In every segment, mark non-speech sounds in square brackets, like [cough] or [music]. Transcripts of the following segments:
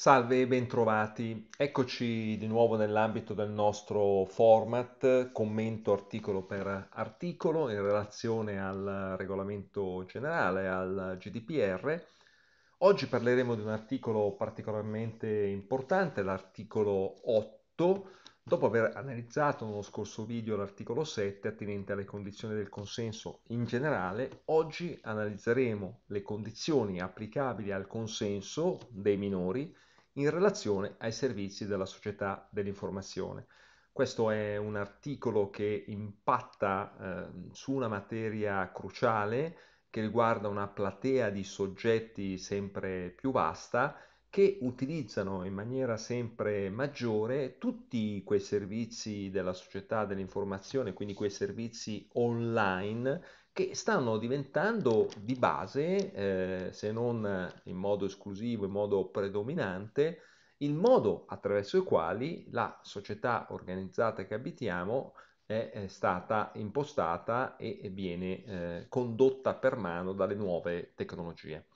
Salve e bentrovati. Eccoci di nuovo nell'ambito del nostro format commento articolo per articolo in relazione al regolamento generale, al GDPR. Oggi parleremo di un articolo particolarmente importante, l'articolo 8, dopo aver analizzato nello scorso video l'articolo 7 attinente alle condizioni del consenso in generale, oggi analizzeremo le condizioni applicabili al consenso dei minori in relazione ai servizi della società dell'informazione. Questo è un articolo che impatta eh, su una materia cruciale che riguarda una platea di soggetti sempre più vasta che utilizzano in maniera sempre maggiore tutti quei servizi della società dell'informazione, quindi quei servizi online che stanno diventando di base, eh, se non in modo esclusivo, in modo predominante, il modo attraverso i quali la società organizzata che abitiamo è, stata impostata e, viene eh, condotta per mano dalle nuove tecnologie.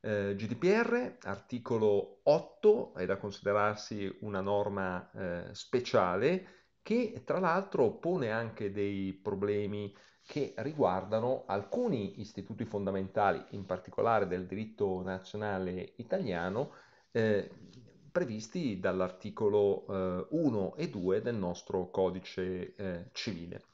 Eh, GDPR, articolo 8, è da considerarsi una norma eh, speciale che tra l'altro pone anche dei problemi che riguardano alcuni istituti fondamentali, in particolare del diritto nazionale italiano, eh, previsti dall'articolo eh, 1 e 2 del nostro codice eh, civile.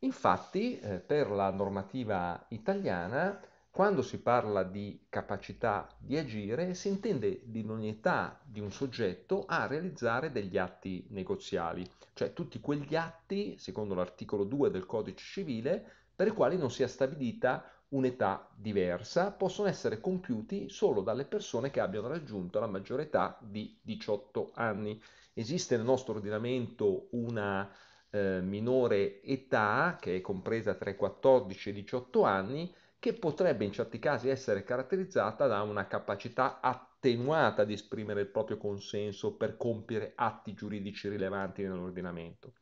Infatti, eh, per la normativa italiana, quando si parla di capacità di agire si intende l'inonietà di un soggetto a realizzare degli atti negoziali, cioè tutti quegli atti, secondo l'articolo 2 del codice civile, per i quali non sia stabilita un'età diversa, possono essere compiuti solo dalle persone che abbiano raggiunto la maggiore età di 18 anni. Esiste nel nostro ordinamento una eh, minore età che è compresa tra i 14 e i 18 anni che potrebbe in certi casi essere caratterizzata da una capacità attenuata di esprimere il proprio consenso per compiere atti giuridici rilevanti nell'ordinamento.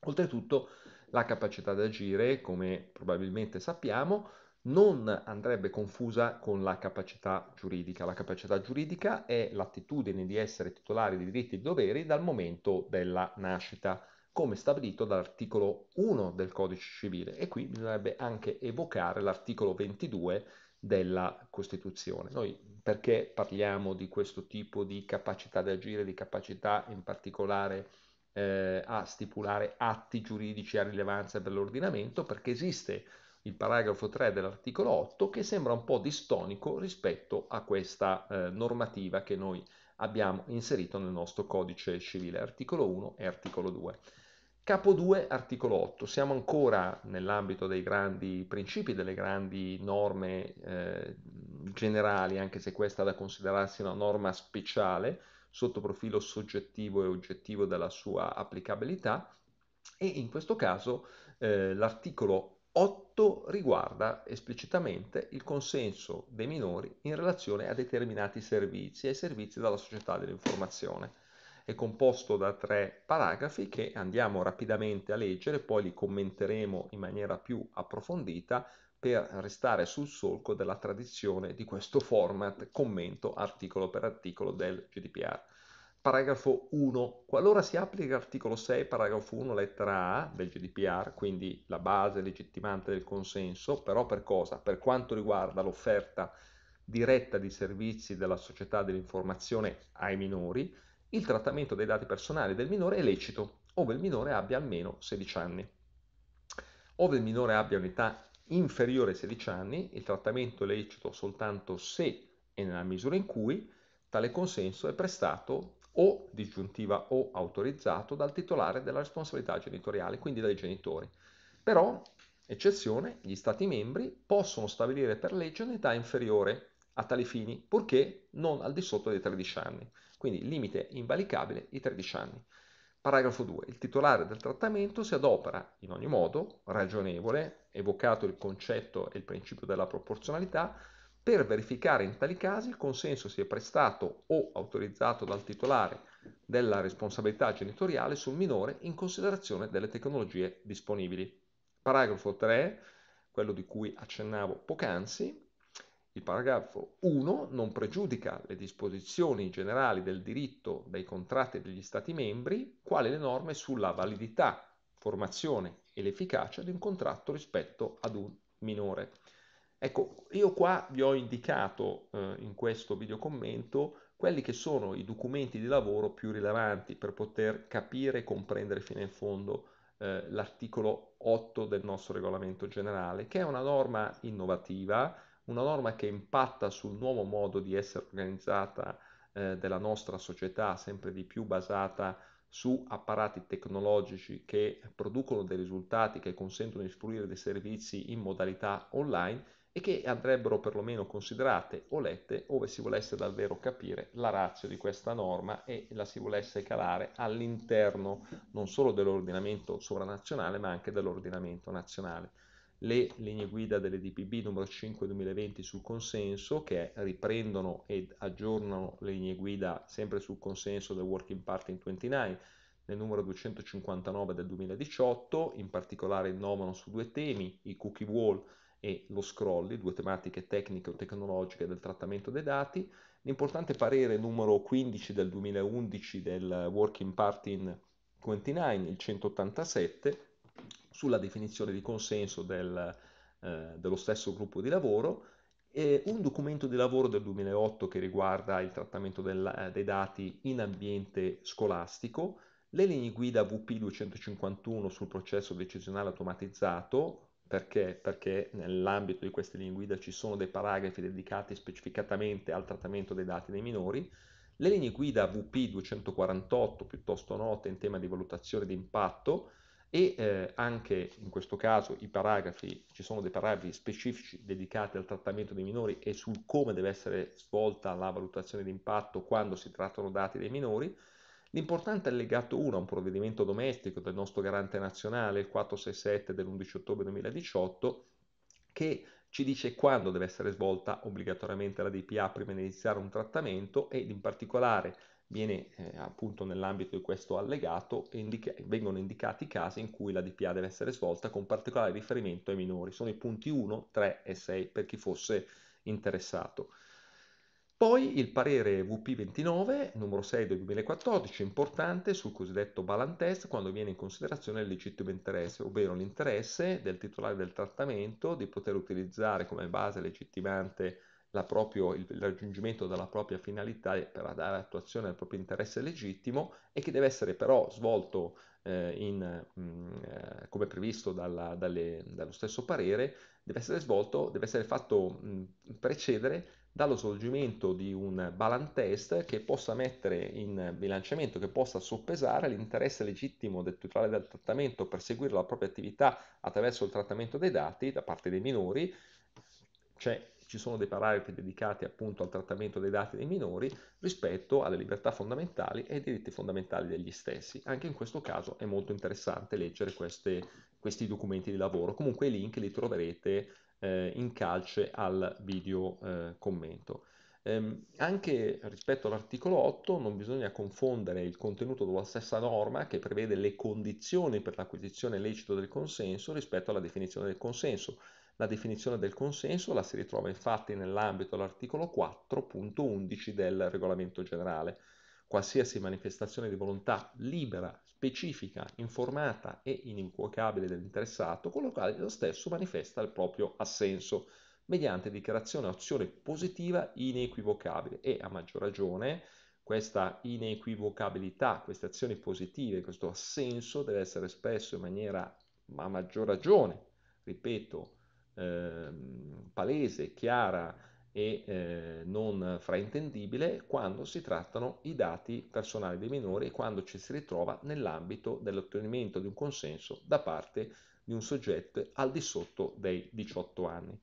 Oltretutto, la capacità di agire, come probabilmente sappiamo, non andrebbe confusa con la capacità giuridica. La capacità giuridica è l'attitudine di essere titolari di diritti e doveri dal momento della nascita come stabilito dall'articolo 1 del codice civile e qui bisognerebbe anche evocare l'articolo 22 della Costituzione. Noi perché parliamo di questo tipo di capacità di agire, di capacità in particolare eh, a stipulare atti giuridici a rilevanza per l'ordinamento? Perché esiste il paragrafo 3 dell'articolo 8 che sembra un po' distonico rispetto a questa eh, normativa che noi abbiamo inserito nel nostro codice civile, articolo 1 e articolo 2. Capo 2, articolo 8. Siamo ancora nell'ambito dei grandi principi, delle grandi norme eh, generali, anche se questa è da considerarsi una norma speciale sotto profilo soggettivo e oggettivo della sua applicabilità e in questo caso eh, l'articolo 8 riguarda esplicitamente il consenso dei minori in relazione a determinati servizi e servizi della società dell'informazione è composto da tre paragrafi che andiamo rapidamente a leggere, poi li commenteremo in maniera più approfondita per restare sul solco della tradizione di questo format commento articolo per articolo del GDPR. Paragrafo 1. Qualora si applica l'articolo 6, paragrafo 1, lettera A del GDPR, quindi la base legittimante del consenso, però per cosa? Per quanto riguarda l'offerta diretta di servizi della società dell'informazione ai minori, il trattamento dei dati personali del minore è lecito, ove il minore abbia almeno 16 anni. Ove il minore abbia un'età inferiore ai 16 anni, il trattamento è lecito soltanto se e nella misura in cui tale consenso è prestato o disgiuntiva o autorizzato dal titolare della responsabilità genitoriale, quindi dai genitori. Però, eccezione, gli Stati membri possono stabilire per legge un'età inferiore a tali fini, purché non al di sotto dei 13 anni. Quindi limite invalicabile i 13 anni. Paragrafo 2. Il titolare del trattamento si adopera in ogni modo ragionevole, evocato il concetto e il principio della proporzionalità, per verificare in tali casi il consenso sia prestato o autorizzato dal titolare della responsabilità genitoriale sul minore in considerazione delle tecnologie disponibili. Paragrafo 3, quello di cui accennavo poc'anzi, il paragrafo 1 non pregiudica le disposizioni generali del diritto dei contratti degli Stati membri, quali le norme sulla validità, formazione e l'efficacia di un contratto rispetto ad un minore. Ecco, io qua vi ho indicato eh, in questo video commento quelli che sono i documenti di lavoro più rilevanti per poter capire e comprendere fino in fondo eh, l'articolo 8 del nostro regolamento generale, che è una norma innovativa, una norma che impatta sul nuovo modo di essere organizzata eh, della nostra società, sempre di più basata su apparati tecnologici che producono dei risultati che consentono di fruire dei servizi in modalità online e che andrebbero perlomeno considerate o lette ove si volesse davvero capire la razza di questa norma e la si volesse calare all'interno non solo dell'ordinamento sovranazionale ma anche dell'ordinamento nazionale le linee guida delle DPB numero 5 2020 sul consenso che riprendono ed aggiornano le linee guida sempre sul consenso del Working Party in 29 nel numero 259 del 2018, in particolare innovano su due temi, i cookie wall e lo scrolli, due tematiche tecniche o tecnologiche del trattamento dei dati, l'importante parere numero 15 del 2011 del Working Party in 29, il 187, sulla definizione di consenso del, eh, dello stesso gruppo di lavoro, e un documento di lavoro del 2008 che riguarda il trattamento del, eh, dei dati in ambiente scolastico, le linee guida VP251 sul processo decisionale automatizzato, perché? Perché nell'ambito di queste linee guida ci sono dei paragrafi dedicati specificatamente al trattamento dei dati dei minori, le linee guida VP248 piuttosto note in tema di valutazione di impatto, e eh, anche in questo caso i paragrafi, ci sono dei paragrafi specifici dedicati al trattamento dei minori e sul come deve essere svolta la valutazione di impatto quando si trattano dati dei minori. L'importante allegato 1 a un provvedimento domestico del nostro garante nazionale, il 467 dell'11 ottobre 2018, che ci dice quando deve essere svolta obbligatoriamente la DPA prima di iniziare un trattamento ed in particolare viene eh, appunto nell'ambito di questo allegato indica- vengono indicati i casi in cui la DPA deve essere svolta con particolare riferimento ai minori, sono i punti 1, 3 e 6 per chi fosse interessato. Poi il parere VP29, numero 6 del 2014, importante sul cosiddetto balantest quando viene in considerazione il legittimo interesse, ovvero l'interesse del titolare del trattamento di poter utilizzare come base legittimante proprio, il, il raggiungimento della propria finalità per dare attuazione al proprio interesse legittimo e che deve essere però svolto eh, in, mh, mm, eh, come previsto dalla, dalle, dallo stesso parere, deve essere svolto, deve essere fatto mh, mm, precedere dallo svolgimento di un balan test che possa mettere in bilanciamento, che possa soppesare l'interesse legittimo del titolare del trattamento per seguire la propria attività attraverso il trattamento dei dati da parte dei minori, cioè ci sono dei parametri dedicati appunto al trattamento dei dati dei minori rispetto alle libertà fondamentali e ai diritti fondamentali degli stessi. Anche in questo caso è molto interessante leggere queste, questi documenti di lavoro. Comunque i link li troverete eh, in calce al video eh, commento. Ehm, anche rispetto all'articolo 8 non bisogna confondere il contenuto della stessa norma che prevede le condizioni per l'acquisizione lecito del consenso rispetto alla definizione del consenso la definizione del consenso la si ritrova infatti nell'ambito dell'articolo 4.11 del regolamento generale. Qualsiasi manifestazione di volontà libera, specifica, informata e ininquocabile dell'interessato con la quale lo stesso manifesta il proprio assenso mediante dichiarazione o azione positiva inequivocabile e a maggior ragione questa inequivocabilità, queste azioni positive, questo assenso deve essere espresso in maniera a maggior ragione, ripeto, Ehm, palese, chiara e eh, non fraintendibile quando si trattano i dati personali dei minori e quando ci si ritrova nell'ambito dell'ottenimento di un consenso da parte di un soggetto al di sotto dei 18 anni.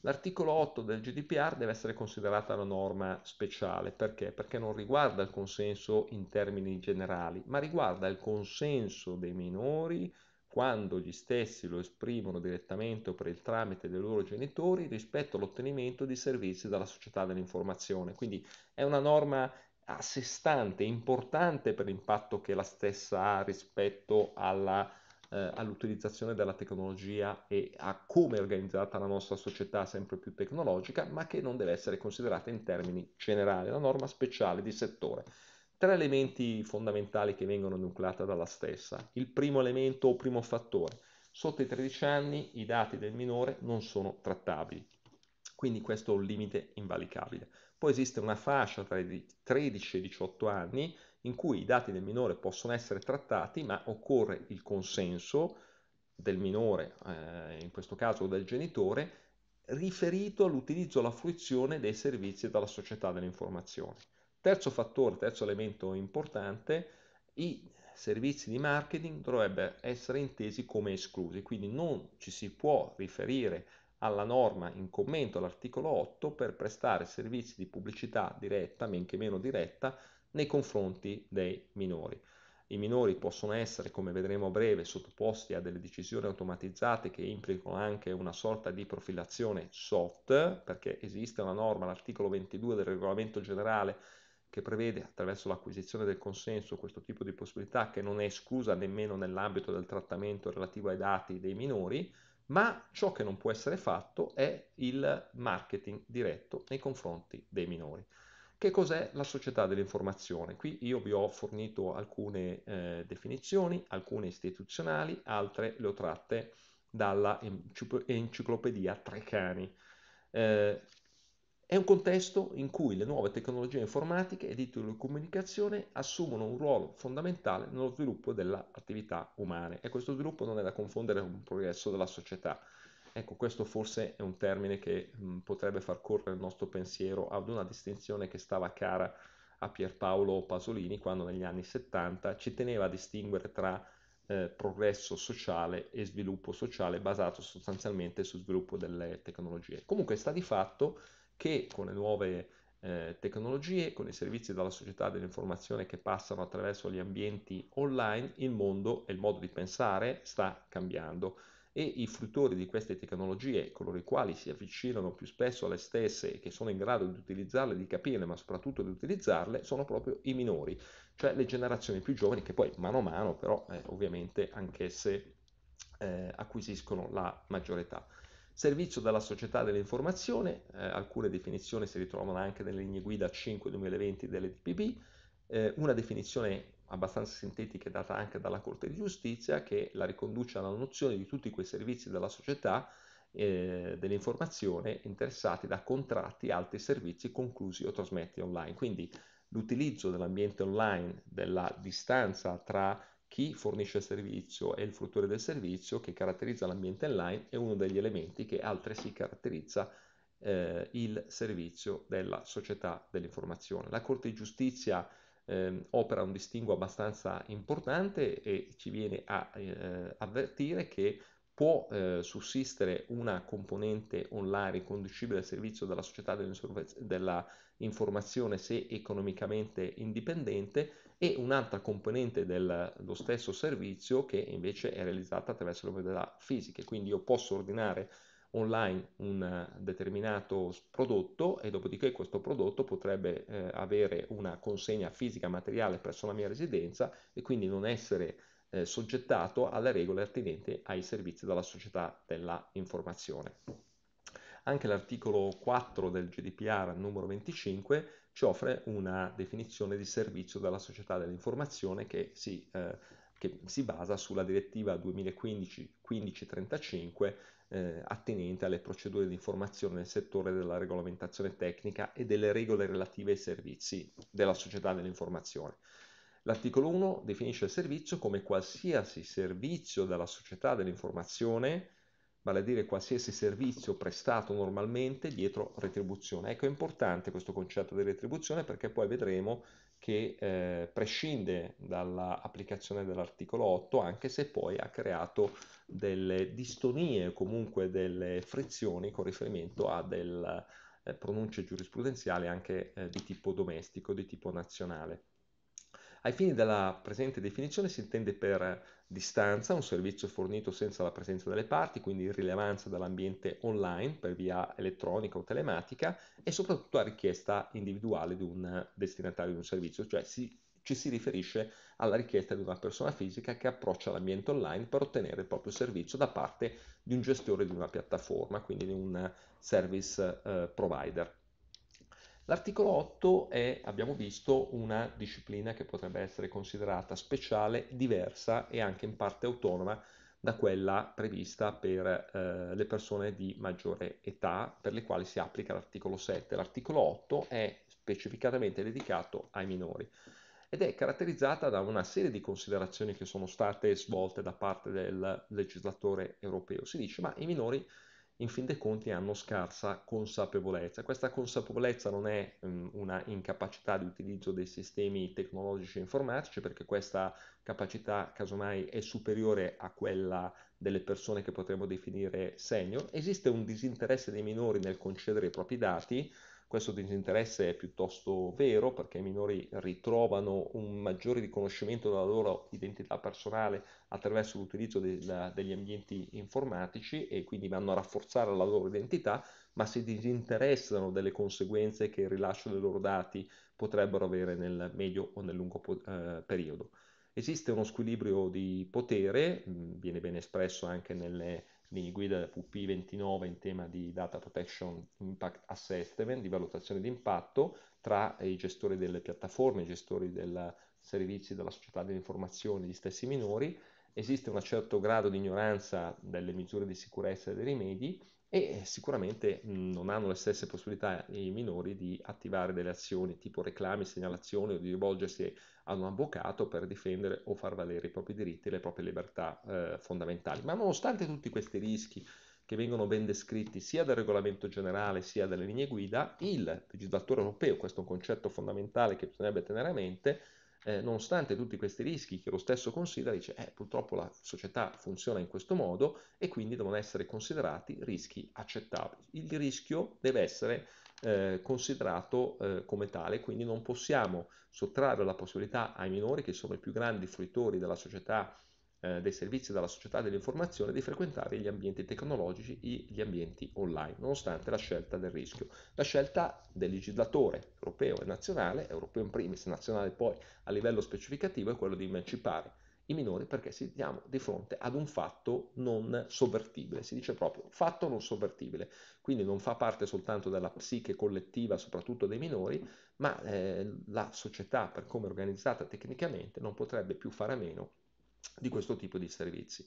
L'articolo 8 del GDPR deve essere considerata una norma speciale perché? Perché non riguarda il consenso in termini generali, ma riguarda il consenso dei minori quando gli stessi lo esprimono direttamente o per il tramite dei loro genitori rispetto all'ottenimento di servizi dalla società dell'informazione. Quindi è una norma a sé stante, importante per l'impatto che la stessa ha rispetto alla, eh, all'utilizzazione della tecnologia e a come è organizzata la nostra società sempre più tecnologica, ma che non deve essere considerata in termini generali, è una norma speciale di settore tre elementi fondamentali che vengono nucleati dalla stessa. Il primo elemento o primo fattore, sotto i 13 anni i dati del minore non sono trattabili, quindi questo è un limite invalicabile. Poi esiste una fascia tra i 13 e i 18 anni in cui i dati del minore possono essere trattati, ma occorre il consenso del minore, eh, in questo caso del genitore, riferito all'utilizzo e alla fruizione dei servizi dalla società dell'informazione. Terzo fattore, terzo elemento importante, i servizi di marketing dovrebbero essere intesi come esclusi, quindi non ci si può riferire alla norma in commento all'articolo 8 per prestare servizi di pubblicità diretta, men che meno diretta, nei confronti dei minori. I minori possono essere, come vedremo a breve, sottoposti a delle decisioni automatizzate che implicano anche una sorta di profilazione soft, perché esiste una norma, l'articolo 22 del regolamento generale, che prevede attraverso l'acquisizione del consenso questo tipo di possibilità che non è esclusa nemmeno nell'ambito del trattamento relativo ai dati dei minori, ma ciò che non può essere fatto è il marketing diretto nei confronti dei minori. Che cos'è la società dell'informazione? Qui io vi ho fornito alcune eh, definizioni, alcune istituzionali, altre le ho tratte dalla enciclopedia Trecani. Eh, è un contesto in cui le nuove tecnologie informatiche e di telecomunicazione assumono un ruolo fondamentale nello sviluppo dell'attività umana. e questo sviluppo non è da confondere con il progresso della società. Ecco, questo forse è un termine che mh, potrebbe far correre il nostro pensiero ad una distinzione che stava cara a Pierpaolo Pasolini quando negli anni 70 ci teneva a distinguere tra eh, progresso sociale e sviluppo sociale basato sostanzialmente sul sviluppo delle tecnologie. Comunque sta di fatto che con le nuove eh, tecnologie, con i servizi dalla società dell'informazione che passano attraverso gli ambienti online, il mondo e il modo di pensare sta cambiando e i fruttori di queste tecnologie, coloro i quali si avvicinano più spesso alle stesse e che sono in grado di utilizzarle, di capirle, ma soprattutto di utilizzarle, sono proprio i minori, cioè le generazioni più giovani che poi mano a mano però eh, ovviamente anch'esse eh, acquisiscono la maggiore età. Servizio della Società dell'Informazione, eh, alcune definizioni si ritrovano anche nelle linee guida 5-2020 dell'EDPB, eh, una definizione abbastanza sintetica data anche dalla Corte di Giustizia che la riconduce alla nozione di tutti quei servizi della società eh, dell'informazione interessati da contratti e altri servizi conclusi o trasmetti online. Quindi l'utilizzo dell'ambiente online, della distanza tra chi fornisce il servizio e il fruttore del servizio che caratterizza l'ambiente online è uno degli elementi che altresì caratterizza eh, il servizio della società dell'informazione. La Corte di Giustizia eh, opera un distinguo abbastanza importante e ci viene a eh, avvertire che può eh, sussistere una componente online riconducibile al servizio della società dell'informazione se economicamente indipendente e un'altra componente dello stesso servizio che invece è realizzata attraverso le modalità fisiche. Quindi io posso ordinare online un eh, determinato prodotto e dopodiché questo prodotto potrebbe eh, avere una consegna fisica materiale presso la mia residenza e quindi non essere eh, soggettato alle regole attinenti ai servizi della società dell'informazione. Anche l'articolo 4 del GDPR numero 25 ci offre una definizione di servizio della società dell'informazione che si, eh, che si basa sulla direttiva 2015-1535 eh, attenente alle procedure di informazione nel settore della regolamentazione tecnica e delle regole relative ai servizi della società dell'informazione. L'articolo 1 definisce il servizio come qualsiasi servizio dalla società dell'informazione, vale a dire qualsiasi servizio prestato normalmente dietro retribuzione. Ecco, è importante questo concetto di retribuzione perché poi vedremo che eh, prescinde dall'applicazione dell'articolo 8, anche se poi ha creato delle distonie, o comunque delle frizioni con riferimento a delle eh, pronunce giurisprudenziali anche eh, di tipo domestico, di tipo nazionale. Ai fini della presente definizione si intende per distanza un servizio fornito senza la presenza delle parti, quindi rilevanza dall'ambiente online per via elettronica o telematica e soprattutto a richiesta individuale di un destinatario di un servizio, cioè si, ci si riferisce alla richiesta di una persona fisica che approccia l'ambiente online per ottenere il proprio servizio da parte di un gestore di una piattaforma, quindi di un service eh, provider. L'articolo 8 è, abbiamo visto, una disciplina che potrebbe essere considerata speciale, diversa e anche in parte autonoma da quella prevista per eh, le persone di maggiore età per le quali si applica l'articolo 7. L'articolo 8 è specificatamente dedicato ai minori ed è caratterizzata da una serie di considerazioni che sono state svolte da parte del legislatore europeo. Si dice ma i minori in fin dei conti hanno scarsa consapevolezza. Questa consapevolezza non è mh, mm, una incapacità di utilizzo dei sistemi tecnologici e informatici, perché questa capacità casomai è superiore a quella delle persone che potremmo definire senior. Esiste un disinteresse dei minori nel concedere i propri dati, questo disinteresse è piuttosto vero perché i minori ritrovano un maggiore riconoscimento della loro identità personale attraverso l'utilizzo del, degli ambienti informatici e quindi vanno a rafforzare la loro identità, ma si disinteressano delle conseguenze che il rilascio dei loro dati potrebbero avere nel medio o nel lungo eh, periodo. Esiste uno squilibrio di potere, viene ben espresso anche nelle di guida UP29 in tema di Data Protection Impact Assessment, di valutazione di impatto tra i gestori delle piattaforme, i gestori dei servizi della società delle informazioni, gli stessi minori, esiste un certo grado di ignoranza delle misure di sicurezza e dei rimedi e sicuramente mhmm, non hanno le stesse possibilità i minori di attivare delle azioni tipo reclami, segnalazioni o di rivolgersi ad un avvocato per difendere o far valere i propri diritti e le proprie libertà eh, fondamentali. Ma nonostante tutti questi rischi che vengono ben descritti sia dal regolamento generale sia dalle linee guida, il legislatore europeo, questo è un concetto fondamentale che bisognerebbe tenere a mente, eh, nonostante tutti questi rischi che lo stesso considera, dice eh, purtroppo la società funziona in questo modo e quindi devono essere considerati rischi accettabili. Il rischio deve essere eh, considerato eh, come tale, quindi non possiamo sottrarre la possibilità ai minori, che sono i più grandi fruitori della società eh, dei servizi dalla società dell'informazione di frequentare gli ambienti tecnologici e gli ambienti online, nonostante la scelta del rischio. La scelta del legislatore europeo e nazionale, europeo in primis, nazionale poi a livello specificativo, è quello di emancipare i minori perché siamo di fronte ad un fatto non sovvertibile, si dice proprio fatto non sovvertibile, quindi non fa parte soltanto della psiche collettiva, soprattutto dei minori, ma eh, la società per come è organizzata tecnicamente non potrebbe più fare a meno di questo tipo di servizi.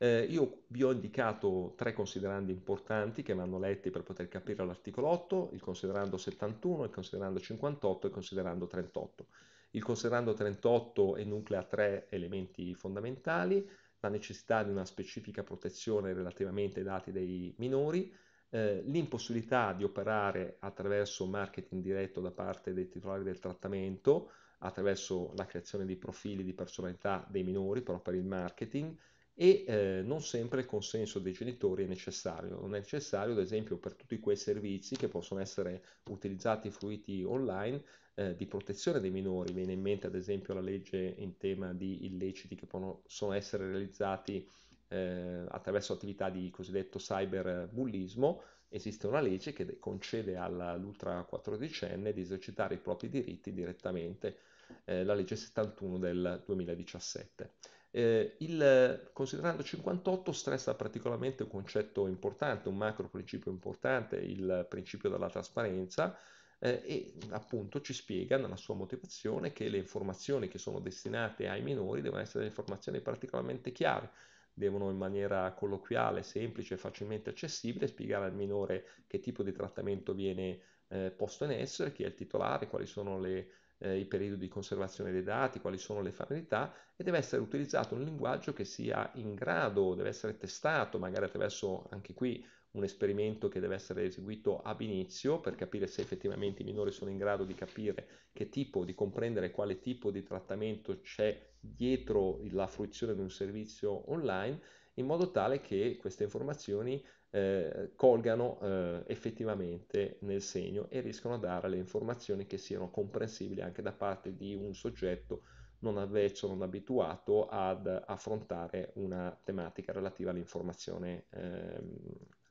Eh, io vi ho indicato tre considerandi importanti che vanno letti per poter capire l'articolo 8, il considerando 71, il considerando 58 e il considerando 38. Il considerando 38 enuclea tre elementi fondamentali, la necessità di una specifica protezione relativamente ai dati dei minori, eh, l'impossibilità di operare attraverso marketing diretto da parte dei titolari del trattamento, attraverso la creazione di profili di personalità dei minori, però per il marketing, e eh, non sempre il consenso dei genitori è necessario. Non è necessario, ad esempio, per tutti quei servizi che possono essere utilizzati, fruiti online, eh, di protezione dei minori. Viene in mente, ad esempio, la legge in tema di illeciti che possono essere realizzati eh, attraverso attività di cosiddetto cyberbullismo. Esiste una legge che concede all'ultra quattordicenne di esercitare i propri diritti direttamente eh, la legge 71 del 2017. Eh, il considerando 58 stressa particolarmente un concetto importante, un macro principio importante, il principio della trasparenza, eh, e appunto ci spiega nella sua motivazione che le informazioni che sono destinate ai minori devono essere informazioni particolarmente chiare, devono in maniera colloquiale, semplice e facilmente accessibile spiegare al minore che tipo di trattamento viene eh, posto in essere, chi è il titolare, quali sono le eh, i periodi di conservazione dei dati, quali sono le finalità e deve essere utilizzato un linguaggio che sia in grado, deve essere testato magari attraverso anche qui un esperimento che deve essere eseguito ab inizio per capire se effettivamente i minori sono in grado di capire che tipo, di comprendere quale tipo di trattamento c'è dietro la fruizione di un servizio online in modo tale che queste informazioni eh, colgano eh, effettivamente nel segno e riescono a dare le informazioni che siano comprensibili anche da parte di un soggetto non avvezzo, non abituato ad affrontare una tematica relativa all'informazione ehm,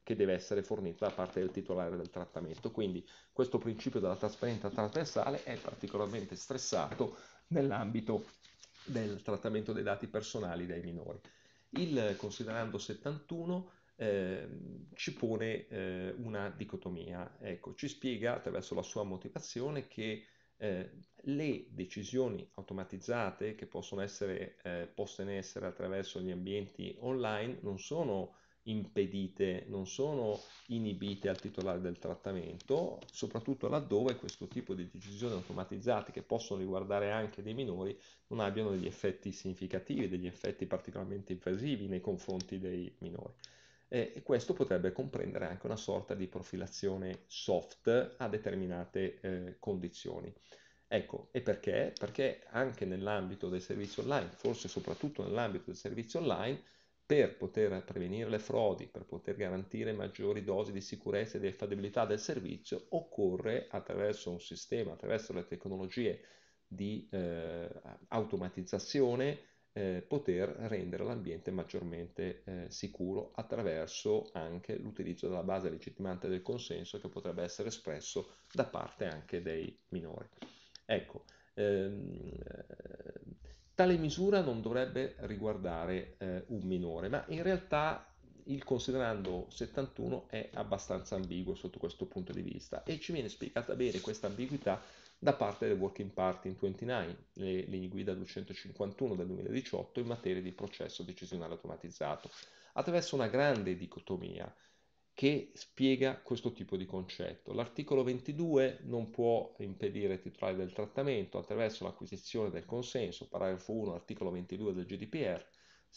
che deve essere fornita da parte del titolare del trattamento. Quindi questo principio della trasparenza trasversale è particolarmente stressato nell'ambito del trattamento dei dati personali dei minori. Il considerando 71 Ehm, ci pone eh, una dicotomia, ecco, ci spiega attraverso la sua motivazione che eh, le decisioni automatizzate che possono essere eh, poste in essere attraverso gli ambienti online non sono impedite, non sono inibite al titolare del trattamento, soprattutto laddove questo tipo di decisioni automatizzate che possono riguardare anche dei minori non abbiano degli effetti significativi, degli effetti particolarmente invasivi nei confronti dei minori. Eh, e questo potrebbe comprendere anche una sorta di profilazione soft a determinate eh, condizioni. Ecco, e perché? Perché anche nell'ambito dei servizi online, forse soprattutto nell'ambito dei servizi online, per poter prevenire le frodi, per poter garantire maggiori dosi di sicurezza e di affidabilità del servizio, occorre attraverso un sistema, attraverso le tecnologie di eh, automatizzazione, eh, poter rendere l'ambiente maggiormente eh, sicuro attraverso anche l'utilizzo della base legittimante del consenso che potrebbe essere espresso da parte anche dei minori. Ecco, ehm, tale misura non dovrebbe riguardare eh, un minore, ma in realtà il considerando 71 è abbastanza ambiguo sotto questo punto di vista e ci viene spiegata bene questa ambiguità da parte del Working Party in 29, le linee guida 251 del 2018 in materia di processo decisionale automatizzato, attraverso una grande dicotomia che spiega questo tipo di concetto. L'articolo 22 non può impedire ai titolari del trattamento attraverso l'acquisizione del consenso, paragrafo 1, articolo 22 del GDPR,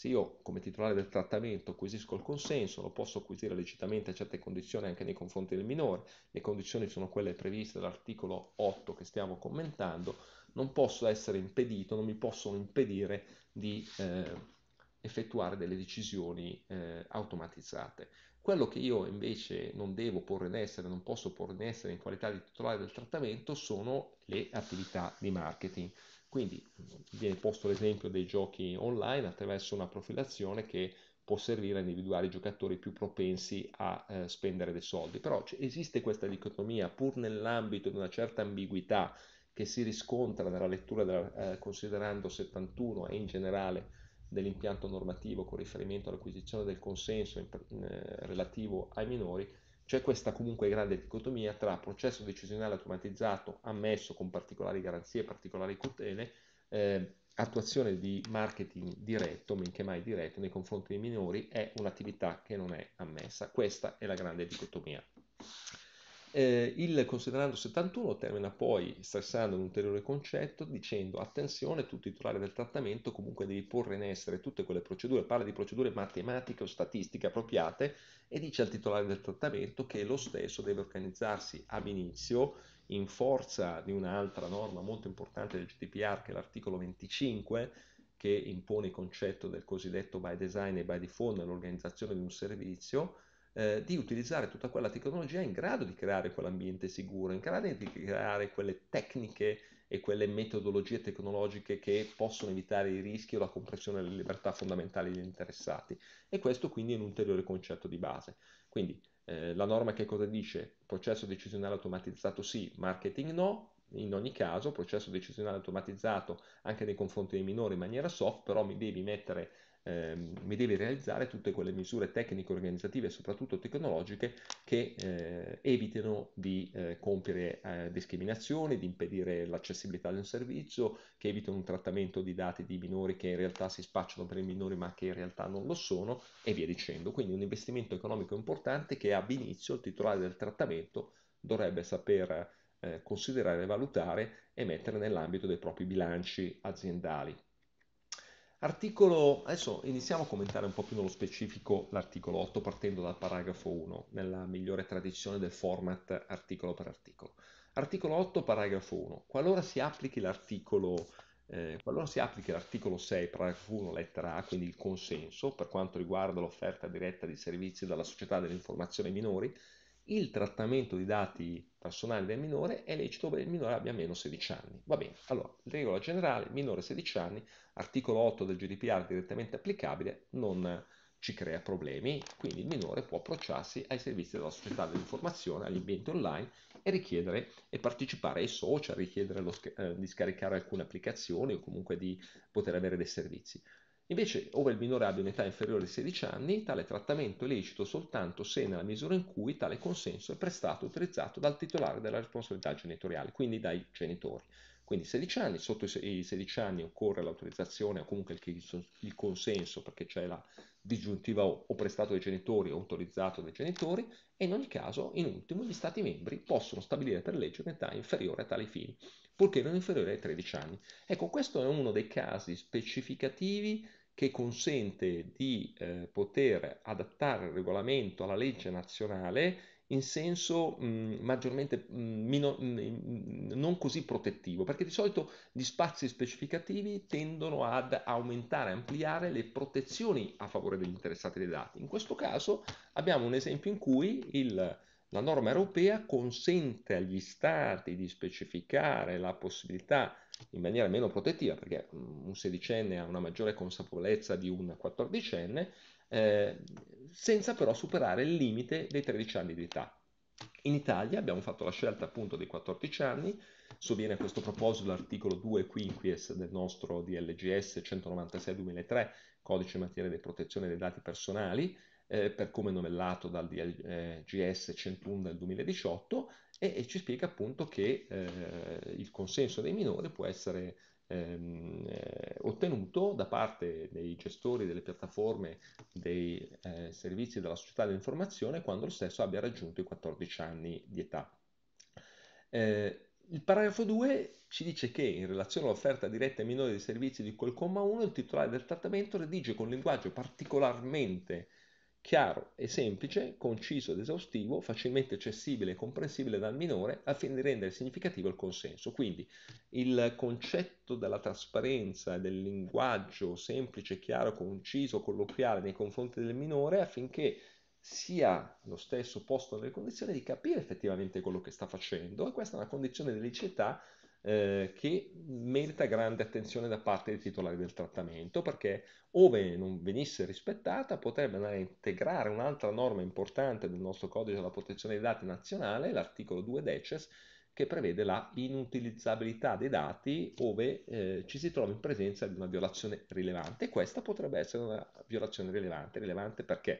se io come titolare del trattamento acquisisco il consenso, lo posso acquisire legittimamente a certe condizioni anche nei confronti del minore, le condizioni sono quelle previste dall'articolo 8 che stiamo commentando, non posso essere impedito, non mi possono impedire di eh, effettuare delle decisioni eh, automatizzate. Quello che io invece non devo porre in essere, non posso porre in essere in qualità di titolare del trattamento sono le attività di marketing. Quindi viene posto l'esempio dei giochi online attraverso una profilazione che può servire a individuare i giocatori più propensi a eh, spendere dei soldi. Però esiste questa dicotomia, pur nell'ambito di una certa ambiguità che si riscontra nella lettura della, eh, considerando 71 e in generale dell'impianto normativo con riferimento all'acquisizione del consenso in, eh, relativo ai minori, c'è questa comunque grande dicotomia tra processo decisionale automatizzato ammesso con particolari garanzie e particolari cautele, eh, attuazione di marketing diretto, minché mai diretto, nei confronti dei minori è un'attività che non è ammessa. Questa è la grande dicotomia. Eh, il considerando 71 termina poi stressando un ulteriore concetto dicendo attenzione tu titolare del trattamento comunque devi porre in essere tutte quelle procedure, parla di procedure matematiche o statistiche appropriate e dice al titolare del trattamento che lo stesso deve organizzarsi ab inizio in forza di un'altra norma molto importante del GDPR che è l'articolo 25 che impone il concetto del cosiddetto by design e by default nell'organizzazione di un servizio eh, di utilizzare tutta quella tecnologia in grado di creare quell'ambiente sicuro, in grado di creare quelle tecniche e quelle metodologie tecnologiche che possono evitare i rischi o la compressione delle libertà fondamentali degli interessati. E questo quindi è un ulteriore concetto di base. Quindi eh, la norma che cosa dice? Processo decisionale automatizzato sì, marketing no, in ogni caso, processo decisionale automatizzato anche nei confronti dei minori in maniera soft, però mi devi mettere eh, mi devi realizzare tutte quelle misure tecniche, organizzative e soprattutto tecnologiche che eh, evitino di eh, compiere eh, discriminazioni, di impedire l'accessibilità di un servizio, che evitano un trattamento di dati di minori che in realtà si spacciano per i minori ma che in realtà non lo sono e via dicendo. Quindi un investimento economico importante che ab inizio il titolare del trattamento dovrebbe saper eh, considerare, valutare e mettere nell'ambito dei propri bilanci aziendali. Articolo, adesso iniziamo a commentare un po' più nello specifico l'articolo 8 partendo dal paragrafo 1 nella migliore tradizione del format articolo per articolo. Articolo 8 paragrafo 1. Qualora si applichi l'articolo eh, qualora si applichi l'articolo 6, paragrafo 1, lettera A, quindi il consenso, per quanto riguarda l'offerta diretta di servizi dalla società dell'informazione ai minori, il trattamento di dati personali del minore è lecito per il minore abbia meno 16 anni. Va bene, allora, regola generale, minore 16 anni, articolo 8 del GDPR direttamente applicabile, non ci crea problemi, quindi il minore può approcciarsi ai servizi della società dell'informazione, agli ambienti online e richiedere e partecipare ai social, richiedere lo, eh, di scaricare alcune applicazioni o comunque di poter avere dei servizi. Invece, ove il minore abbia un'età inferiore ai 16 anni, tale trattamento è lecito soltanto se nella misura in cui tale consenso è prestato e utilizzato dal titolare della responsabilità genitoriale, quindi dai genitori. Quindi 16 anni, sotto i 16 anni occorre l'autorizzazione o comunque il consenso perché c'è la disgiuntiva o, o prestato dai genitori o autorizzato dai genitori e in ogni caso, in ultimo, gli Stati membri possono stabilire per legge un'età inferiore a tali fini, purché non inferiore ai 13 anni. Ecco, questo è uno dei casi specificativi che consente di eh, poter adattare il regolamento alla legge nazionale in senso mh, mm, maggiormente mh, mm, mino, mh, mm, non così protettivo, perché di solito gli spazi specificativi tendono ad aumentare, ampliare le protezioni a favore degli interessati dei dati. In questo caso abbiamo un esempio in cui il, la norma europea consente agli stati di specificare la possibilità in maniera meno protettiva, perché mm, un sedicenne ha una maggiore consapevolezza di un quattordicenne, eh, senza però superare il limite dei 13 anni di età. In Italia abbiamo fatto la scelta appunto dei 14 anni, sovviene a questo proposito l'articolo 2 quinquies del nostro DLGS 196-2003, codice in materia di protezione dei dati personali, eh, per come novellato dal DLGS 101 del 2018 e, e ci spiega appunto che eh, il consenso dei minori può essere ehm, eh, ottenuto da parte dei gestori delle piattaforme dei eh, servizi della società dell'informazione quando lo stesso abbia raggiunto i 14 anni di età. Eh, il paragrafo 2 ci dice che in relazione all'offerta diretta ai minori dei servizi di quel comma 1 il titolare del trattamento redige con linguaggio particolarmente chiaro e semplice, conciso ed esaustivo, facilmente accessibile e comprensibile dal minore al fine di rendere significativo il consenso. Quindi il concetto della trasparenza, del linguaggio semplice, chiaro, conciso, colloquiale nei confronti del minore affinché sia lo stesso posto nelle condizioni di capire effettivamente quello che sta facendo e questa è una condizione di liceità eh, che merita grande attenzione da parte dei titolari del trattamento perché ove non venisse rispettata potrebbe andare a integrare un'altra norma importante del nostro codice della protezione dei dati nazionale, l'articolo 2 deces, che prevede la inutilizzabilità dei dati ove eh, ci si trova in presenza di una violazione rilevante. Questa potrebbe essere una violazione rilevante, rilevante perché?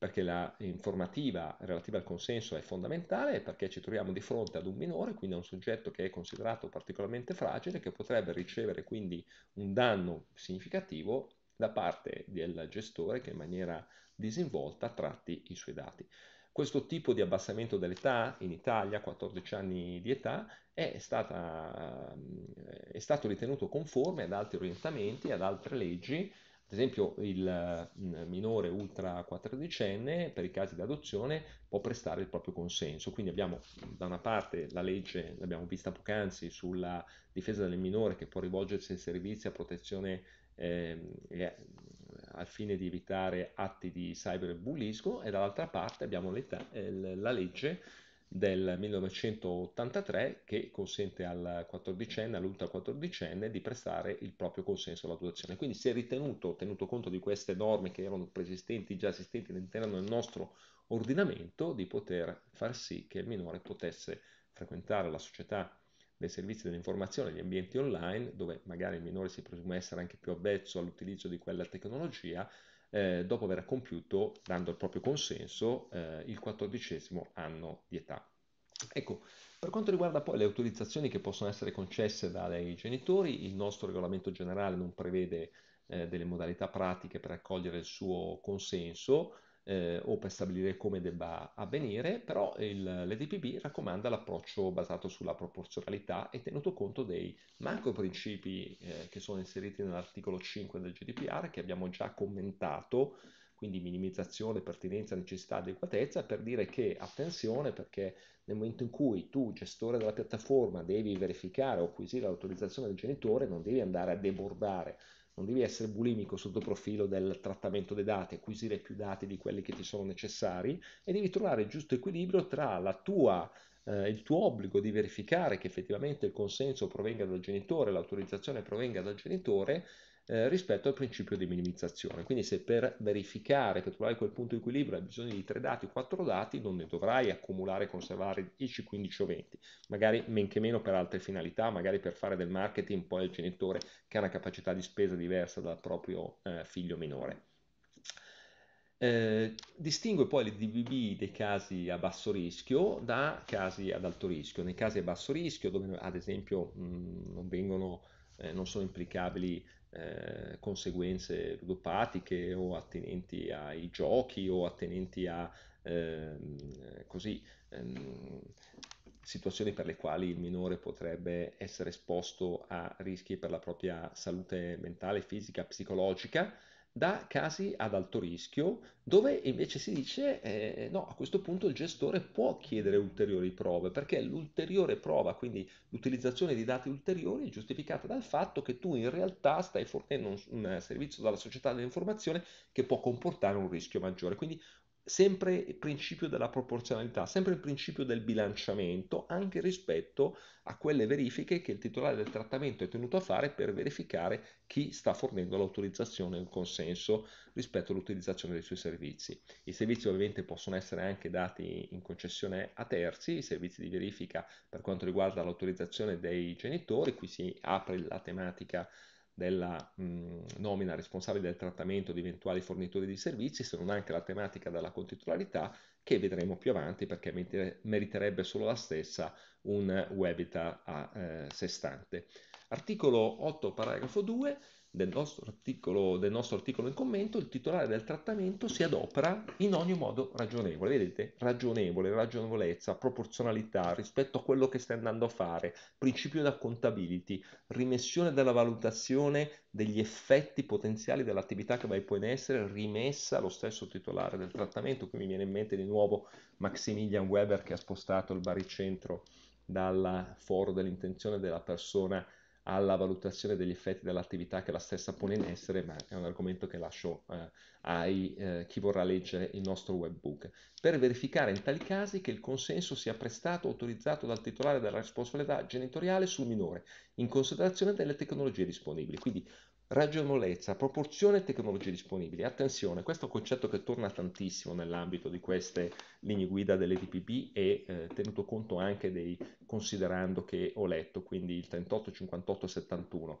perché l'informativa relativa al consenso è fondamentale perché ci troviamo di fronte ad un minore, quindi a un soggetto che è considerato particolarmente fragile, che potrebbe ricevere quindi un danno significativo da parte del gestore che in maniera disinvolta tratti i suoi dati. Questo tipo di abbassamento dell'età in Italia, 14 anni di età, è, stata, è stato ritenuto conforme ad altri orientamenti, ad altre leggi ad esempio il mm, minore ultra quattordicenne per i casi di adozione, può prestare il proprio consenso, quindi abbiamo mm, da una parte la legge, l'abbiamo vista poc'anzi, sulla difesa del minore che può rivolgersi ai servizi a protezione eh, eh, al fine di evitare atti di cyberbullismo e dall'altra parte abbiamo eh, la legge del 1983 che consente al 14enne, all'ultra 14enne di prestare il proprio consenso alla dotazione. Quindi si è ritenuto, tenuto conto di queste norme che erano preesistenti, già esistenti all'interno del nostro ordinamento, di poter far sì che il minore potesse frequentare la società dei servizi dell'informazione, gli ambienti online, dove magari il minore si presume essere anche più avvezzo all'utilizzo di quella tecnologia, eh, dopo aver compiuto, dando il proprio consenso, eh, il quattordicesimo anno di età. Ecco, per quanto riguarda poi le autorizzazioni che possono essere concesse dai genitori, il nostro regolamento generale non prevede eh, delle modalità pratiche per accogliere il suo consenso, eh, o per stabilire come debba avvenire, però il, l'EDPB raccomanda l'approccio basato sulla proporzionalità e tenuto conto dei macro principi eh, che sono inseriti nell'articolo 5 del GDPR che abbiamo già commentato, quindi minimizzazione, pertinenza, necessità, adeguatezza, per dire che attenzione perché nel momento in cui tu, gestore della piattaforma, devi verificare o acquisire l'autorizzazione del genitore, non devi andare a debordare non devi essere bulimico sotto profilo del trattamento dei dati, acquisire più dati di quelli che ti sono necessari e devi trovare il giusto equilibrio tra tua, eh, il tuo obbligo di verificare che effettivamente il consenso provenga dal genitore, l'autorizzazione provenga dal genitore eh, rispetto al principio di minimizzazione. Quindi se per verificare per trovare quel punto di equilibrio hai bisogno di 3 dati, 4 dati, non ne dovrai accumulare e conservare 10, 15 o 20, magari men che meno per altre finalità, magari per fare del marketing poi al genitore che ha una capacità di spesa diversa dal proprio eh, figlio minore. Eh, distingue poi le DVB dei casi a basso rischio da casi ad alto rischio. Nei casi a basso rischio, dove ad esempio mh, mm, non, vengono, eh, non sono implicabili eh, conseguenze ludopatiche o attenenti ai giochi o attenenti a ehm, così, ehm, situazioni per le quali il minore potrebbe essere esposto a rischi per la propria salute mentale, fisica, psicologica da casi ad alto rischio, dove invece si dice eh, no, a questo punto il gestore può chiedere ulteriori prove, perché l'ulteriore prova, quindi l'utilizzazione di dati ulteriori, è giustificata dal fatto che tu in realtà stai fornendo un, un servizio dalla società dell'informazione che può comportare un rischio maggiore. Quindi sempre il principio della proporzionalità, sempre il principio del bilanciamento anche rispetto a quelle verifiche che il titolare del trattamento è tenuto a fare per verificare chi sta fornendo l'autorizzazione e il consenso rispetto all'utilizzazione dei suoi servizi. I servizi ovviamente possono essere anche dati in concessione a terzi, i servizi di verifica per quanto riguarda l'autorizzazione dei genitori, qui si apre la tematica della mh, nomina responsabile del trattamento di eventuali fornitori di servizi, se non anche la tematica della contitolarità, che vedremo più avanti perché meriterebbe solo la stessa un webita a eh, sé stante. Articolo 8, paragrafo 2 del nostro, articolo, del nostro articolo in commento, il titolare del trattamento si adopera in ogni modo ragionevole. Vedete? Ragionevole, ragionevolezza, proporzionalità rispetto a quello che stai andando a fare, principio di accountability, rimessione della valutazione degli effetti potenziali dell'attività che vai poi in essere, rimessa allo stesso titolare del trattamento. Qui mi viene in mente di nuovo Maximilian Weber che ha spostato il baricentro dal foro dell'intenzione della persona alla valutazione degli effetti dell'attività che la stessa pone in essere, ma è un argomento che lascio eh, a eh, chi vorrà leggere il nostro webbook, per verificare in tali casi che il consenso sia prestato o autorizzato dal titolare della responsabilità genitoriale sul minore, in considerazione delle tecnologie disponibili. Quindi ragionevolezza, proporzione e tecnologie disponibili. Attenzione, questo è un concetto che torna tantissimo nell'ambito di queste linee guida dell'EDPB e eh, tenuto conto anche dei considerando che ho letto, quindi il 38, 58 71.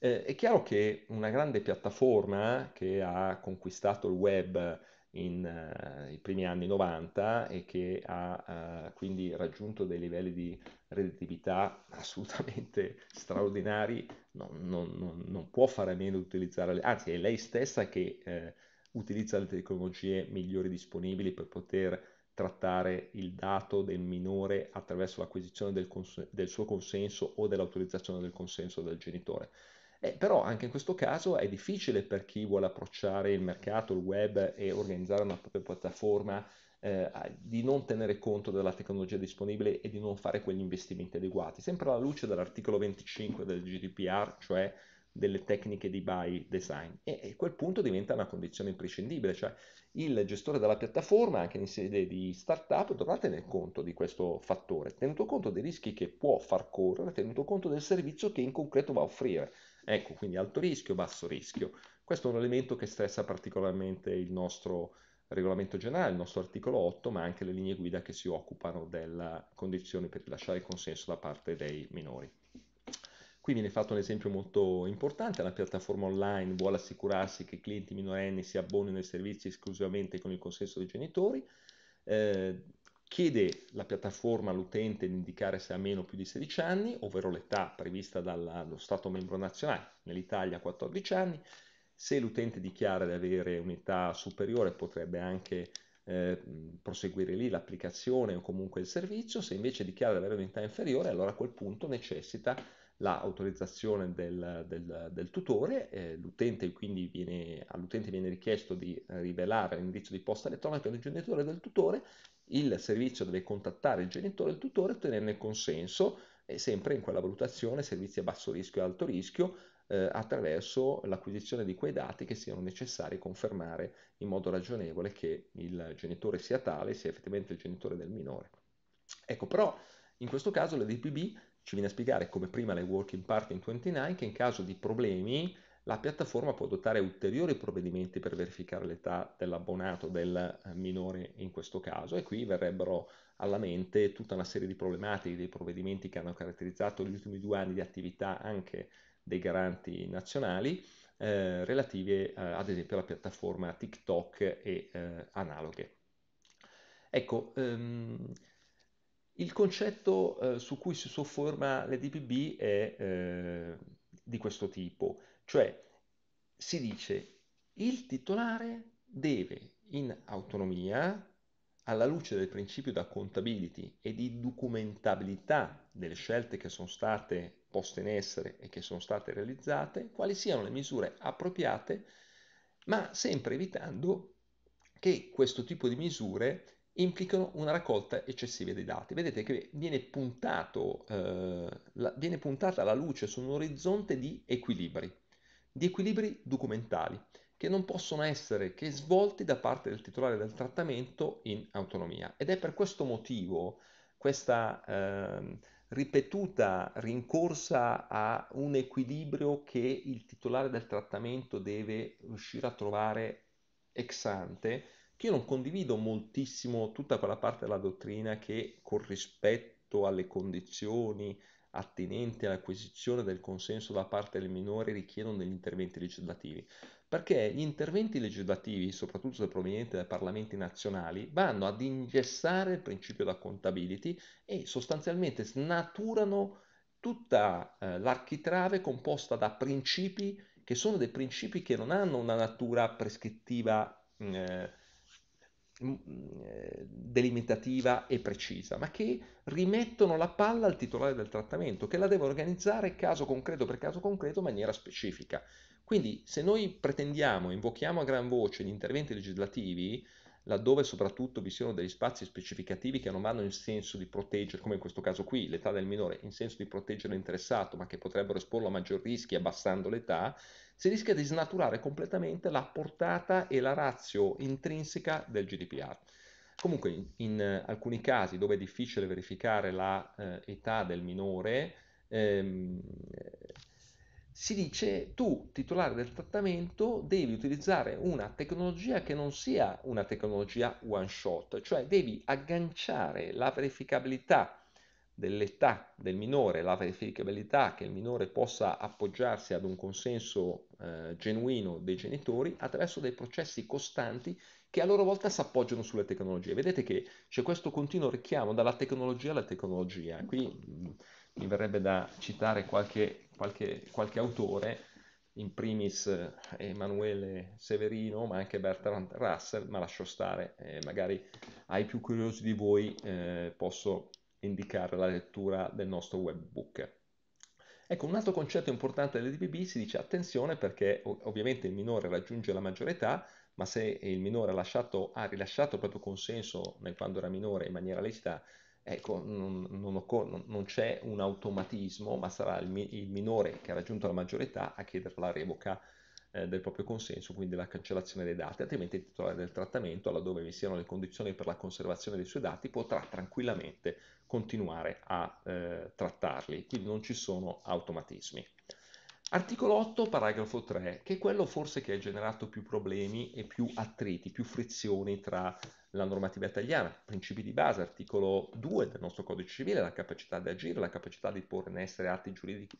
Eh, è chiaro che una grande piattaforma che ha conquistato il web nei eh, uh, primi anni 90 e che ha uh, quindi raggiunto dei livelli di redditività [laughs] assolutamente straordinari, non, non, non, non può fare a meno di utilizzare, le... anzi è lei stessa che eh, utilizza le tecnologie migliori disponibili per poter trattare il dato del minore attraverso l'acquisizione del, cons- del suo consenso o dell'autorizzazione del consenso del genitore. Eh, però anche in questo caso è difficile per chi vuole approcciare il mercato, il web e organizzare una propria piattaforma eh, di non tenere conto della tecnologia disponibile e di non fare quegli investimenti adeguati, sempre alla luce dell'articolo 25 del GDPR, cioè delle tecniche di buy design e, e quel punto diventa una condizione imprescindibile, cioè il gestore della piattaforma anche in sede di startup dovrà tenere conto di questo fattore, tenuto conto dei rischi che può far correre, tenuto conto del servizio che in concreto va a offrire. Ecco, quindi alto rischio, basso rischio. Questo è un elemento che stressa particolarmente il nostro regolamento generale, il nostro articolo 8, ma anche le linee guida che si occupano della condizione per rilasciare il consenso da parte dei minori. Qui viene fatto un esempio molto importante, la piattaforma online vuole assicurarsi che i clienti minorenni si abbonino ai servizi esclusivamente con il consenso dei genitori, eh, chiede la piattaforma all'utente di indicare se ha meno o più di 16 anni, ovvero l'età prevista dallo Stato membro nazionale, nell'Italia 14 anni, se l'utente dichiara di avere un'età superiore potrebbe anche eh, proseguire lì l'applicazione o comunque il servizio, se invece dichiara di avere un'età inferiore allora a quel punto necessita l'autorizzazione del, del, del, tutore, eh, l'utente quindi viene, all'utente viene richiesto di rivelare l'indirizzo di posta elettronica del genitore e del tutore il servizio deve contattare il genitore e il tutore ottenendo il consenso e eh, sempre in quella valutazione servizi a basso rischio e alto rischio eh, attraverso l'acquisizione di quei dati che siano necessari confermare in modo ragionevole che il genitore sia tale, sia effettivamente il genitore del minore. Ecco, però in questo caso la DPB ci viene a spiegare come prima le working party in 29 che in caso di problemi la piattaforma può adottare ulteriori provvedimenti per verificare l'età dell'abbonato, del eh, minore in questo caso, e qui verrebbero alla mente tutta una serie di problematiche, dei provvedimenti che hanno caratterizzato gli ultimi due anni di attività anche dei garanti nazionali, eh, relative eh, ad esempio alla piattaforma TikTok e eh, analoghe. Ecco, ehm, il concetto eh, su cui si sofforma l'EDPB è eh, di questo tipo cioè si dice il titolare deve in autonomia, alla luce del principio di accountability e di documentabilità delle scelte che sono state poste in essere e che sono state realizzate, quali siano le misure appropriate, ma sempre evitando che questo tipo di misure implicano una raccolta eccessiva dei dati. Vedete che viene, puntato, eh, la, viene puntata la luce su un orizzonte di equilibri di equilibri documentali che non possono essere che svolti da parte del titolare del trattamento in autonomia. Ed è per questo motivo questa eh, ripetuta rincorsa a un equilibrio che il titolare del trattamento deve riuscire a trovare ex ante, che io non condivido moltissimo tutta quella parte della dottrina che con rispetto alle condizioni, attinenti all'acquisizione del consenso da parte del minore richiedono degli interventi legislativi, perché gli interventi legislativi, soprattutto se provenienti dai parlamenti nazionali, vanno ad ingessare il principio da accountability e sostanzialmente snaturano tutta eh, l'architrave composta da principi che sono dei principi che non hanno una natura prescrittiva mm, eh, Mm, eh, delimitativa e precisa, ma che rimettono la palla al titolare del trattamento, che la deve organizzare caso concreto per caso concreto in maniera specifica. Quindi se noi pretendiamo, invochiamo a gran voce gli interventi legislativi, laddove soprattutto vi siano degli spazi specificativi che non vanno in senso di proteggere, come in questo caso qui, l'età del minore, in senso di proteggere l'interessato, ma che potrebbero esporlo a maggior rischio abbassando l'età, si rischia di snaturare completamente la portata e la ratio intrinseca del GDPR. Comunque in, in eh, alcuni casi dove è difficile verificare l'età eh, del minore, ehm, si dice tu, titolare del trattamento, devi utilizzare una tecnologia che non sia una tecnologia one shot, cioè devi agganciare la verificabilità dell'età del minore, la verificabilità che il minore possa appoggiarsi ad un consenso eh, genuino dei genitori attraverso dei processi costanti che a loro volta si appoggiano sulle tecnologie. Vedete che c'è questo continuo richiamo dalla tecnologia alla tecnologia. Qui mi verrebbe da citare qualche, qualche, qualche autore, in primis eh, Emanuele Severino, ma anche Bertrand Russell, ma lascio stare, eh, magari ai più curiosi di voi eh, posso indicare la lettura del nostro webbook. Ecco, un altro concetto importante dell'DBB si dice attenzione perché ovviamente il minore raggiunge la maggiore età, ma se il minore ha, lasciato, ha rilasciato il proprio consenso quando era minore in maniera lecita, ecco, non, non, non c'è un automatismo, ma sarà il, il, minore che ha raggiunto la maggiore età a chiedere la revoca eh, del proprio consenso, quindi la cancellazione dei dati, altrimenti il titolare del trattamento, laddove vi siano le condizioni per la conservazione dei suoi dati, potrà tranquillamente continuare a eh, trattarli, quindi non ci sono automatismi. Articolo 8, paragrafo 3, che è quello forse che ha generato più problemi e più attriti, più frizioni tra la normativa italiana, principi di base, articolo 2 del nostro codice civile, la capacità di agire, la capacità di porre in essere atti giuridici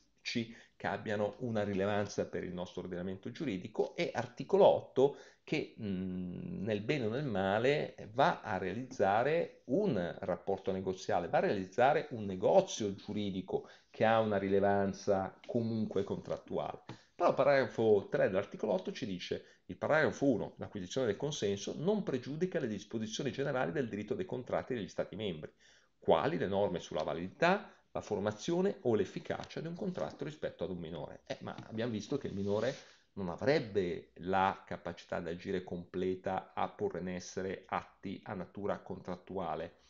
che abbiano una rilevanza per il nostro ordinamento giuridico e articolo 8 che mh, nel bene o nel male va a realizzare un rapporto negoziale, va a realizzare un negozio giuridico che ha una rilevanza comunque contrattuale. Però il paragrafo 3 dell'articolo 8 ci dice il paragrafo 1, l'acquisizione del consenso, non pregiudica le disposizioni generali del diritto dei contratti degli Stati membri, quali le norme sulla validità, la formazione o l'efficacia di un contratto rispetto ad un minore. Eh, ma abbiamo visto che il minore non avrebbe la capacità di agire completa a porre in essere atti a natura contrattuale,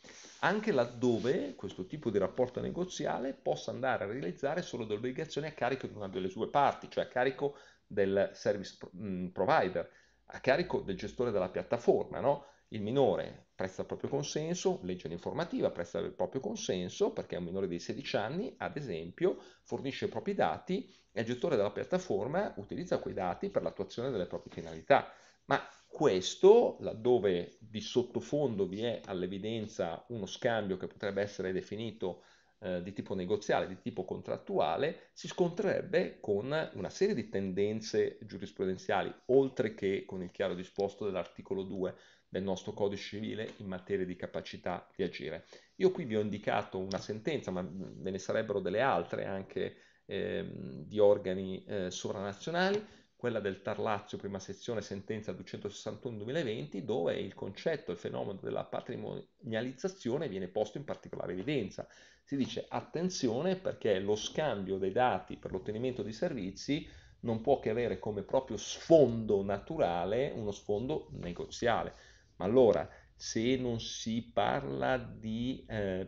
anche laddove questo tipo di rapporto negoziale possa andare a realizzare solo delle obbligazioni a carico di una delle sue parti, cioè a carico di del service mm, provider, a carico del gestore della piattaforma. No? Il minore presta il proprio consenso, legge l'informativa, presta il proprio consenso perché è un minore di 16 anni, ad esempio, fornisce i propri dati e il gestore della piattaforma utilizza quei dati per l'attuazione delle proprie finalità. Ma questo, laddove di sottofondo vi è all'evidenza uno scambio che potrebbe essere definito eh, di tipo negoziale, di tipo contrattuale, si scontrerebbe con una serie di tendenze giurisprudenziali, oltre che con il chiaro disposto dell'articolo 2 del nostro codice civile in materia di capacità di agire. Io qui vi ho indicato una sentenza, ma ve ne sarebbero delle altre anche ehm, di organi eh, sovranazionali quella del Tar prima sezione, sentenza 261-2020, dove il concetto, il fenomeno della patrimonializzazione viene posto in particolare evidenza. Si dice attenzione perché lo scambio dei dati per l'ottenimento di servizi non può che avere come proprio sfondo naturale uno sfondo negoziale. Ma allora, se non si parla di eh,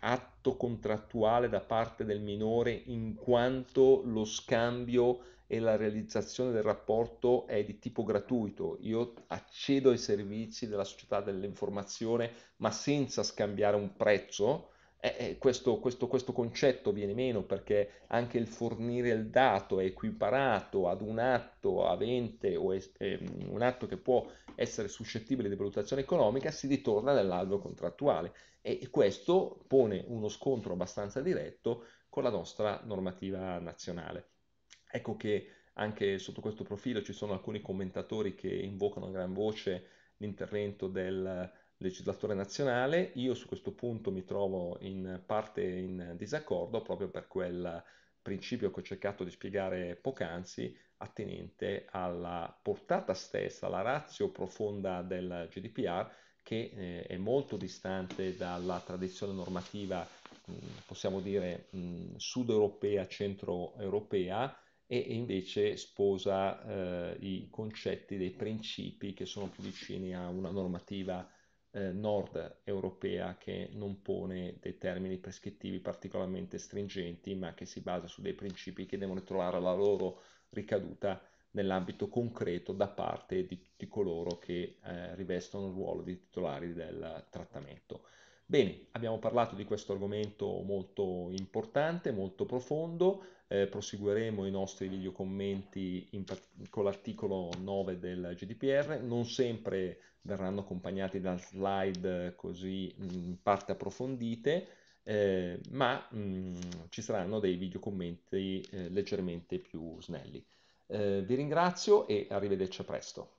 atto contrattuale da parte del minore in quanto lo scambio e la realizzazione del rapporto è di tipo gratuito. Io accedo ai servizi della società dell'informazione ma senza scambiare un prezzo. Eh, questo, questo, questo, concetto viene meno perché anche il fornire il dato è equiparato ad un atto avente o es- ehm, un atto che può essere suscettibile di valutazione economica si ritorna nell'albero contrattuale e questo pone uno scontro abbastanza diretto con la nostra normativa nazionale. Ecco che anche sotto questo profilo ci sono alcuni commentatori che invocano a gran voce l'intervento del legislatore nazionale. Io su questo punto mi trovo in parte in disaccordo proprio per quel principio che ho cercato di spiegare poc'anzi attenente alla portata stessa, alla razio profonda del GDPR che eh, è molto distante dalla tradizione normativa, mh, mm, possiamo dire, mm, sud-europea, centro-europea, e, invece sposa eh, i concetti dei principi che sono più vicini a una normativa eh, nord europea che non pone dei termini prescrittivi particolarmente stringenti, ma che si basa su dei principi che devono trovare la loro ricaduta nell'ambito concreto da parte di tutti coloro che eh, rivestono il ruolo di titolari del trattamento. Bene, abbiamo parlato di questo argomento molto importante, molto profondo eh, proseguiremo i nostri video commenti in, con l'articolo 9 del GDPR, non sempre verranno accompagnati da slide così mm, in parte approfondite, eh, ma mh, mm, ci saranno dei video commenti eh, leggermente più snelli. Eh, vi ringrazio e arrivederci a presto.